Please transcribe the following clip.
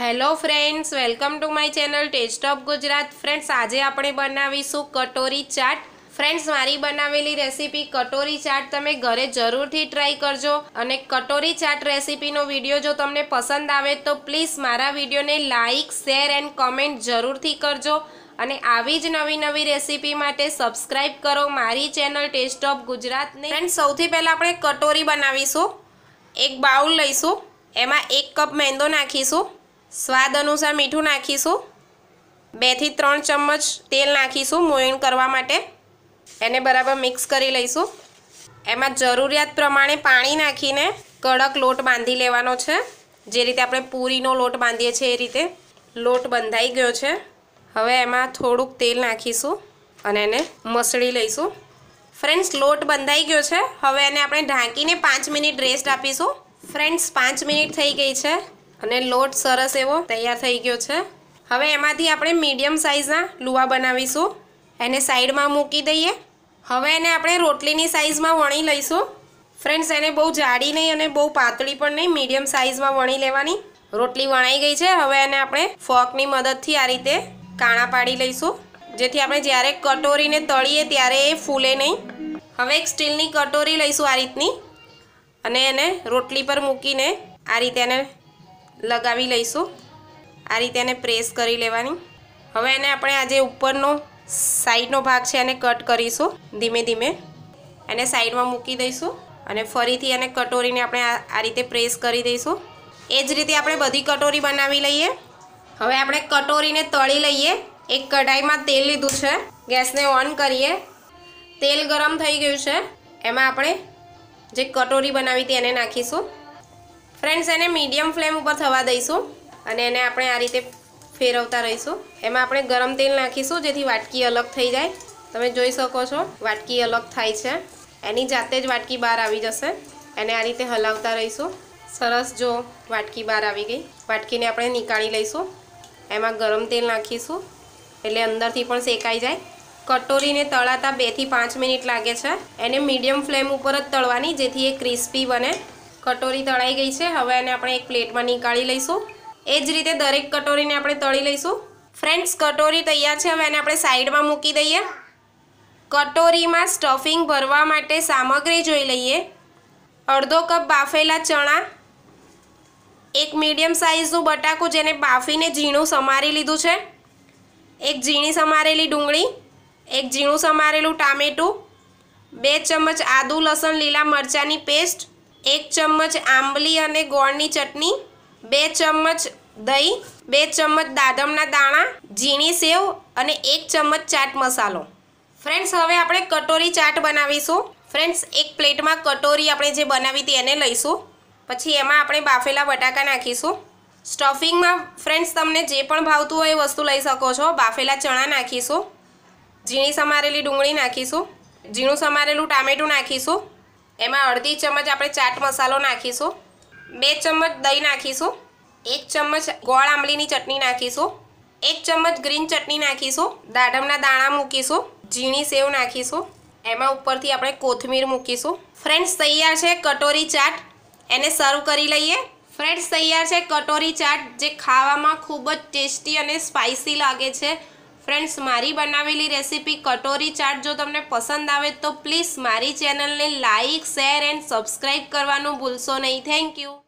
hello friends welcome to my channel taste of Gujarat friends આજે આપણે બનાવીશું કટોરી ચાટ ફ્રેન્ડ્સ મારી બનાવેલી રેસીપી કટોરી ચાટ તમે ઘરે જરૂરથી ટ્રાય કરજો અને કટોરી ચાટ રેસીપીનો વિડીયો જો તમને પસંદ આવે તો પ્લીઝ મારા વિડીયોને લાઇક શેર એન્ડ કમેન્ટ જરૂરથી કરજો અને આવી જ નવી નવી રેસીપી માટે સબસ્ક્રાઈબ કરો મારી ચેનલ ટેસ્ટ ઓફ ગુજરાતને ફ્રેન્ડ્સ સૌથી પહેલાં આપણે કટોરી બનાવીશું એક બાઉલ લઈશું એમાં એક કપ મેંદો નાખીશું સ્વાદ અનુસાર મીઠું નાખીશું બેથી ત્રણ ચમચ તેલ નાખીશું મોઈન કરવા માટે એને બરાબર મિક્સ કરી લઈશું એમાં જરૂરિયાત પ્રમાણે પાણી નાખીને કડક લોટ બાંધી લેવાનો છે જે રીતે આપણે પૂરીનો લોટ બાંધીએ છીએ એ રીતે લોટ બંધાઈ ગયો છે હવે એમાં થોડુંક તેલ નાખીશું અને એને મસળી લઈશું ફ્રેન્ડ્સ લોટ બંધાઈ ગયો છે હવે એને આપણે ઢાંકીને પાંચ મિનિટ રેસ્ટ આપીશું ફ્રેન્ડ્સ પાંચ મિનિટ થઈ ગઈ છે અને લોટ સરસ એવો તૈયાર થઈ ગયો છે હવે એમાંથી આપણે મીડિયમ સાઇઝના લુવા બનાવીશું એને સાઈડમાં મૂકી દઈએ હવે એને આપણે રોટલીની સાઇઝમાં વણી લઈશું ફ્રેન્ડ્સ એને બહુ જાડી નહીં અને બહુ પાતળી પણ નહીં મીડિયમ સાઇઝમાં વણી લેવાની રોટલી વણાઈ ગઈ છે હવે એને આપણે ફોકની મદદથી આ રીતે કાણા પાડી લઈશું જેથી આપણે જ્યારે કટોરીને તળીએ ત્યારે એ ફૂલે નહીં હવે એક સ્ટીલની કટોરી લઈશું આ રીતની અને એને રોટલી પર મૂકીને આ રીતે એને લગાવી લઈશું આ રીતે એને પ્રેસ કરી લેવાની હવે એને આપણે આજે ઉપરનો સાઈડનો ભાગ છે એને કટ કરીશું ધીમે ધીમે એને સાઈડમાં મૂકી દઈશું અને ફરીથી એને કટોરીને આપણે આ રીતે પ્રેસ કરી દઈશું એ જ રીતે આપણે બધી કટોરી બનાવી લઈએ હવે આપણે કટોરીને તળી લઈએ એક કઢાઈમાં તેલ લીધું છે ગેસને ઓન કરીએ તેલ ગરમ થઈ ગયું છે એમાં આપણે જે કટોરી બનાવી હતી એને નાખીશું ફ્રેન્ડ્સ એને મીડિયમ ફ્લેમ ઉપર થવા દઈશું અને એને આપણે આ રીતે ફેરવતા રહીશું એમાં આપણે ગરમ તેલ નાખીશું જેથી વાટકી અલગ થઈ જાય તમે જોઈ શકો છો વાટકી અલગ થાય છે એની જાતે જ વાટકી બહાર આવી જશે એને આ રીતે હલાવતા રહીશું સરસ જો વાટકી બહાર આવી ગઈ વાટકીને આપણે નીકાળી લઈશું એમાં ગરમ તેલ નાખીશું એટલે અંદરથી પણ શેકાઈ જાય કટોરીને તળાતા બેથી પાંચ મિનિટ લાગે છે એને મીડિયમ ફ્લેમ ઉપર જ તળવાની જેથી એ ક્રિસ્પી બને કટોરી તળાઈ ગઈ છે હવે એને આપણે એક પ્લેટમાં નીકાળી લઈશું એ જ રીતે દરેક કટોરીને આપણે તળી લઈશું ફ્રેન્ડ્સ કટોરી તૈયાર છે હવે એને આપણે સાઈડમાં મૂકી દઈએ કટોરીમાં સ્ટફિંગ ભરવા માટે સામગ્રી જોઈ લઈએ અડધો કપ બાફેલા ચણા એક મીડિયમ સાઇઝનું બટાકું જેને બાફીને ઝીણું સમારી લીધું છે એક ઝીણી સમારેલી ડુંગળી એક ઝીણું સમારેલું ટામેટું બે ચમચ આદુ લસણ લીલા મરચાંની પેસ્ટ એક ચમચ આંબલી અને ગોળની ચટણી બે ચમચ દહીં બે ચમચ દાદમના દાણા ઝીણી સેવ અને એક ચમચ ચાટ મસાલો ફ્રેન્ડ્સ હવે આપણે કટોરી ચાટ બનાવીશું ફ્રેન્ડ્સ એક પ્લેટમાં કટોરી આપણે જે બનાવી હતી એને લઈશું પછી એમાં આપણે બાફેલા બટાકા નાખીશું સ્ટફિંગમાં ફ્રેન્ડ્સ તમને જે પણ ભાવતું હોય એ વસ્તુ લઈ શકો છો બાફેલા ચણા નાખીશું ઝીણી સમારેલી ડુંગળી નાખીશું ઝીણું સમારેલું ટામેટું નાખીશું એમાં અડધી ચમચ આપણે ચાટ મસાલો નાખીશું બે ચમચ દહીં નાખીશું એક ચમચ ગોળ આંબલીની ચટણી નાખીશું એક ચમચ ગ્રીન ચટણી નાખીશું દાડમના દાણા મૂકીશું ઝીણી સેવ નાખીશું એમાં ઉપરથી આપણે કોથમીર મૂકીશું ફ્રેન્ડ્સ તૈયાર છે કટોરી ચાટ એને સર્વ કરી લઈએ ફ્રેન્ડ્સ તૈયાર છે કટોરી ચાટ જે ખાવામાં ખૂબ જ ટેસ્ટી અને સ્પાઇસી લાગે છે ફ્રેન્ડ્સ મારી બનાવેલી રેસીપી કટોરી ચાટ જો તમને પસંદ આવે તો પ્લીઝ મારી ચેનલને લાઇક શેર એન્ડ સબસ્ક્રાઈબ કરવાનું ભૂલશો નહીં થેન્ક યુ